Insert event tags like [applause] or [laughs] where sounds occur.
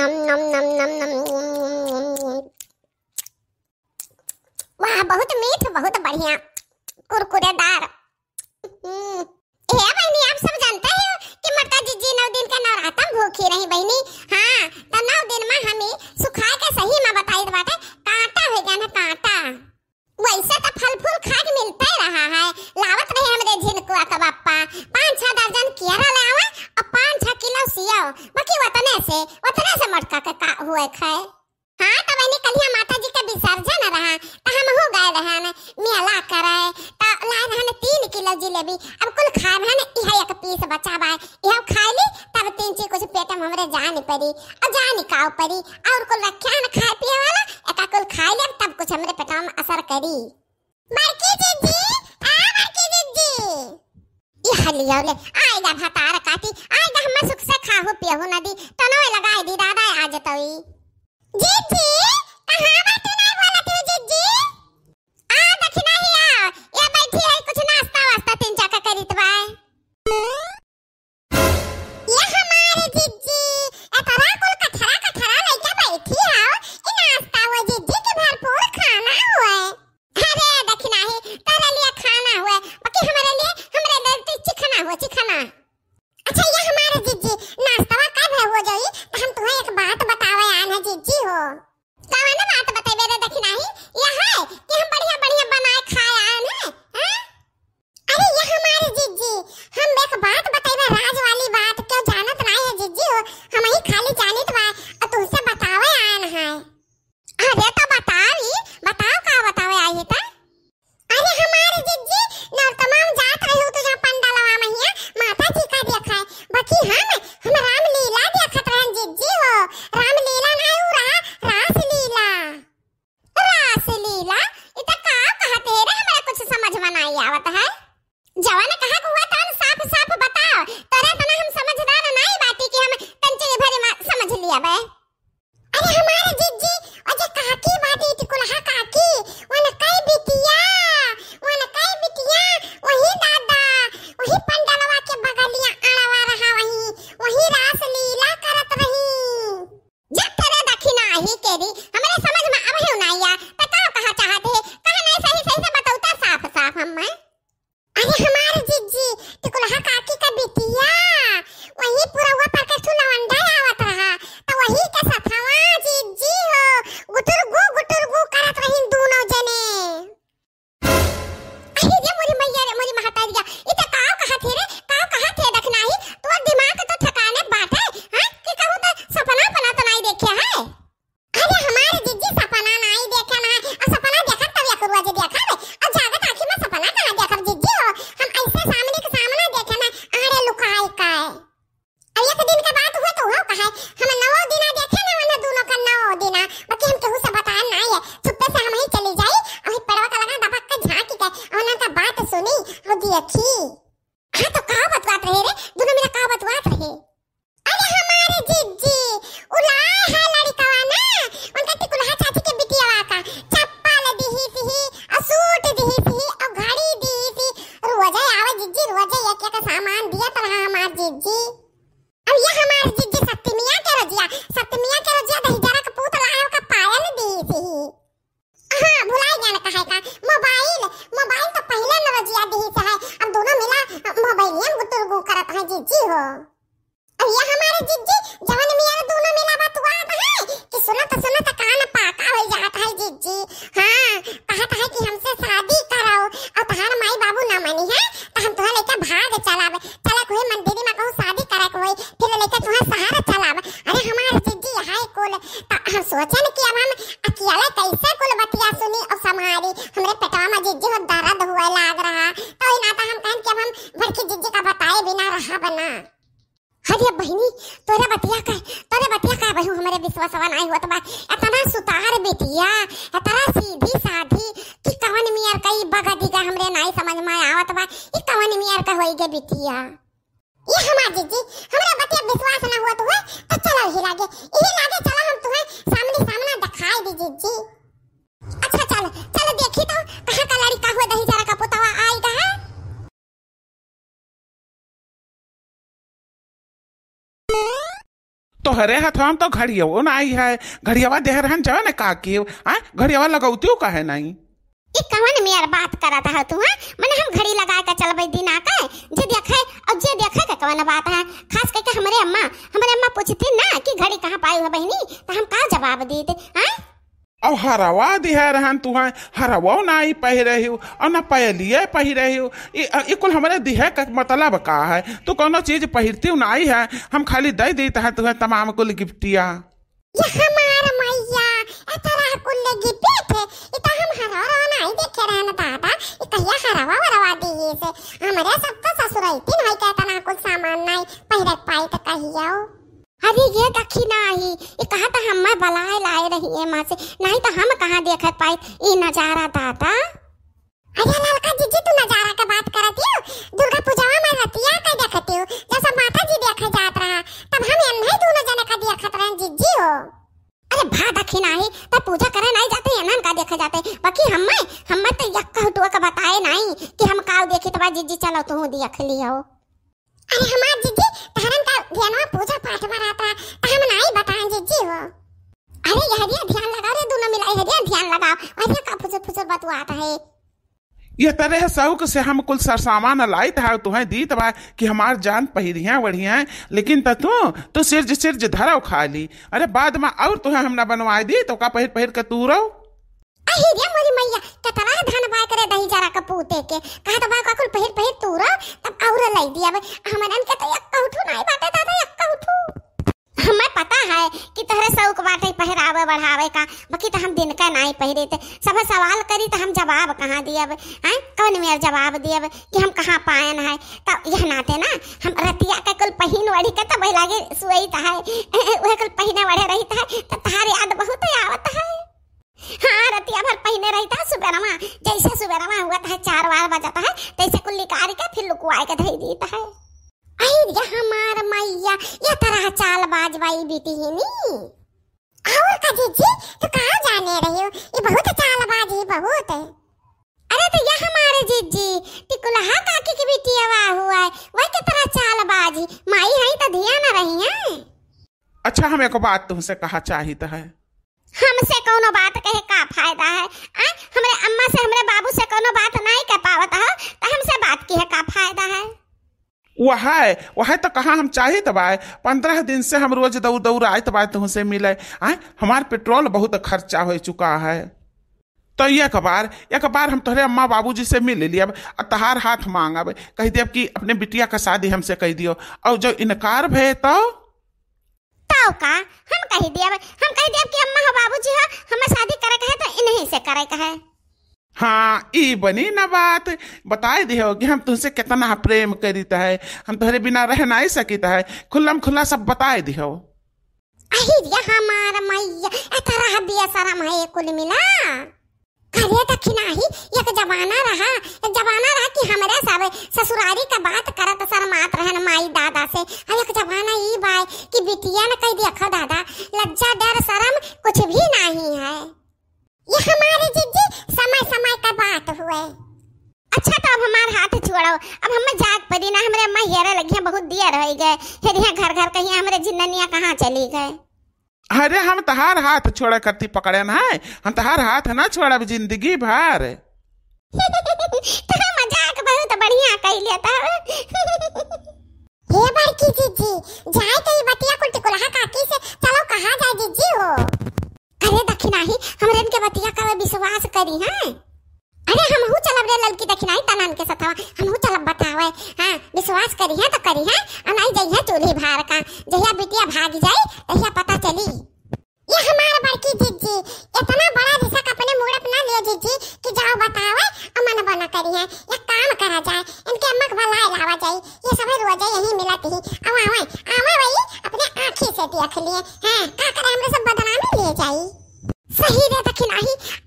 nom nom nom nom nom वाह बहुत मीठ बहुत बढ़िया करा है ता लान हने 3 किलो जिलेबी अब कुल खाए में हने इहा एक पीस बचा बा इहा खाए ली तब तीन चीज कुछ पेट में हमरे जान पड़ी और जान काव पड़ी और कुल रखे हने खाए पिए वाला एक कुल खाए ले तब कुछ हमरे पेट में असर करी बड़की दीदी आ बड़की दीदी इहा लिया ले आएगा भातार काटी आएगा हम सुख से खाहू पियहू नदी तनो लगाई दी दादा आ जतई जी जी कहां बात बाय अच्छा ये हमारे जिज्जी नाश्ता का हो जाई हम तुम्हें एक बात बतावे आना है हो जेवायला का हा अच्छी अच्छी हाँ तो कहा बतवात रहे रे दोनों मेरा कहा बतवात रहे अरे हमारे जीत जी उलाय है लड़िकवा ना उनका टिकुलहा चाची के बिटियावा का चप्पल दिही सिही और सूट दिही सिही और घड़ी दिही सी रोजे आवे जीत जी रोजे एक एक सामान दिया तब हाँ हमारे जीत जी अब ये हमारे जीत जी सत्यमिया के रजिया सत्यमिया के सकता है का मोबाइल मोबाइल तो पहले नवजिया दी से है अब दोनों मिला मोबाइल में गुतुरगु करत है जीजी हो अब ये हमारे जीजी हम सोचन कि अब हम अकेले कैसे कुल बतिया सुनी और समारी हमरे पेटवा में जिज्जी हो दर्द हुए लाग रहा तो इन आता हम कहन कि अब हम भर बड़की जिज्जी का बताए बिना रहा बना अब बहिनी तोरे बतिया का तोरे बतिया का बहू हमरे वाला आई हुआ बा एतना सुतार बेटिया एतना सीधी साधी कि कवन मियार का ई बगा दिगा हमरे नहीं समझ में आवत बा ये कवन मियार का होई गे बेटिया ये हमार जीजी हमरा बतिया विश्वास ना हुआ तो है तो चलो ही लागे ई लागे चलो हम तोहरे हथवा में तो घड़ियवो आई है घड़ियावा देहर हन जाओ ना का के आ घड़ियावा लगाउतियो काहे नहीं ई कवन में यार बात करत है तू हां माने हम घड़ी लगा के चलबे दिन आ के जे देखे और जे देखे के कवन बात है खास करके हमरे अम्मा हमरे अम्मा पूछती ना कि घड़ी कहां पाई हो बहनी तो हम का जवाब दी थे हां अब हरावा दिहा रहन तुहा हरवा ना ही पह रही हो और ना पहलिए पह रही हो ये कुल हमारे दिहे का मतलब का है तू कोनो चीज पहरती हूँ ना ही है हम खाली दे दी तह तुम्हें तमाम कुल गिफ्टिया हमरे सब तो ससुराल तीन भाई के तना कुल सामान नहीं पहिरक पाई तो कहियो अरे ये दखी नहीं ये कहा था हम बलाए लाए रही है माँ से नहीं तो हम कहा देख पाए ये नजारा दादा अरे ललका जी जी तू नजारा का बात करती हो दुर्गा पूजा में रतिया का देखती हो जब सब माता जी देखे जात रहा तब हम नहीं दोनों जने का देखत रहे जी जी हो अरे भा दखी नहीं ही तो पूजा करे नहीं जाते एनन का देखे जाते बाकी हम मैं हम मैं तो यक्का हटुआ का बताए नहीं कि हम काव देखी तो जी जी चलो तू देख लियो अरे हमार जी धर्म का पूजा पाठ तो हम नाई बताएं जी अरे ध्यान लगाओ रे दोनों मिला ध्यान लगाओ अरे का है यह तरह सऊक से हम कुल सर सामान लाई था हाँ, तुम्हें दी तबा कि हमार जान पहिरिया बढ़िया लेकिन तू तो, तो सिर्ज सिर्ज धरा खा ली अरे बाद में और तुहें हमना बनवा दी तो का पहिर पहिर के तू रहो आहे रे मोरी मैया केतना धन बाय करे दही जरा का पूते के तो बा काकुल पहिर पहिर तोरा तब और लई दिया अब हमरन के तो एक उठू नहीं बाटे दादा एक उठू हमें पता है कि तोहरे शौक बाटे पहरावे बढ़ावे का बाकी तो हम दिन का नहीं पहरे थे सब सवाल करी तो हम जवाब कहाँ दियब हैं कौन मेर जवाब दियब कि हम कहाँ पायन है तो यह नाते ना हम रतिया का कुल पहिन वड़ी का तो भाई लागे सुई है [laughs] वह कुल पहिना वड़े रही है तो बीती है नी आओ अजीत जी तो कहाँ जाने रहे हो ये बहुत चालबाज है बहुत है अरे तो यह हमारे जीत जी टिकुलहा काकी की बेटी आवा हुआ है वह कितना चालबाज है माई है तो धिया न रही है अच्छा हम एक बात तुमसे कहा चाहिए है हमसे कोनो बात कहे का फायदा है आ हमरे अम्मा से हमरे बाबू से कोनो बात नहीं कह पावत है वहाँ वहाँ वह तो कहाँ हम चाहे तबाए तो पंद्रह दिन से हम रोज दौड़ दौड़ आए तबाए तो तुमसे मिले आए हमार पेट्रोल बहुत खर्चा हो चुका है तो एक बार एक बार हम तोहरे अम्मा बाबूजी से मिल लिया अब तहार हाथ मांगब कह देव कि अपने बिटिया का शादी हमसे कह दियो और जो इनकार भे तो का हम कह दिया हम कह दिया कि अम्मा बाबूजी हा हमें शादी करे का है तो इन्हीं से करे का है हाँ ये बनी ना बात बताए दे कि हम तुमसे कितना प्रेम करीता है हम तुहरे बिना रह नहीं सकीता है खुल्लम खुल्ला सब बताए दे अहिरिया मैया अतरह दिया शरम है कुल मिला करिए दखिना ही एक जमाना रहा एक जमाना रहा कि हमरे सब ससुरारी का बात करत शरमात रहन माई दादा से एक जमाना ई बाय कि बिटिया न कह देखो दादा लज्जा डर शर्म कुछ भी नहीं है ये हमारे हाथ हुए अच्छा तो अब हमारे हाथ छोड़ो अब हम जात पड़ी ना हमारे अम्मा हेरा लगिया बहुत दिया रह गए फिर यहाँ घर घर कहीं हमारे जिन्ननिया कहाँ चली गए अरे हम तहार तो हाथ छोड़ा करती पकड़े ना है हम तहार तो हाथ ना छोड़ा जिंदगी भर [laughs] मजाक बहुत बढ़िया कह लेता तो। हे बड़की जीजी जाए कई बतिया को टिकुलहा काकी से चलो कहां जाए जीजी हो अरे दखिना ही हमरन के बतिया का विश्वास करी हैं अरे हम हु चलब रे लड़की दखिनाई तनान के सतावा हम हु चलब बतावे हां विश्वास करी है तो करी है अनाई जई है चोली भार का जहिया बिटिया भाग जाई तहिया पता चली ये हमार बड़की जीजी इतना बड़ा रिसक अपने मुड़प अपना ले जीजी कि जाओ बतावे अमन बना करी है ये काम करा जाए इनके अम्मा भला लावा जाए ये सब रोज यही मिलत ही आवा आवा आवा वही अपने आंखी से देख लिए हैं हाँ, का करे हमरे सब बदनामी ले जाई सही रे दखिनाही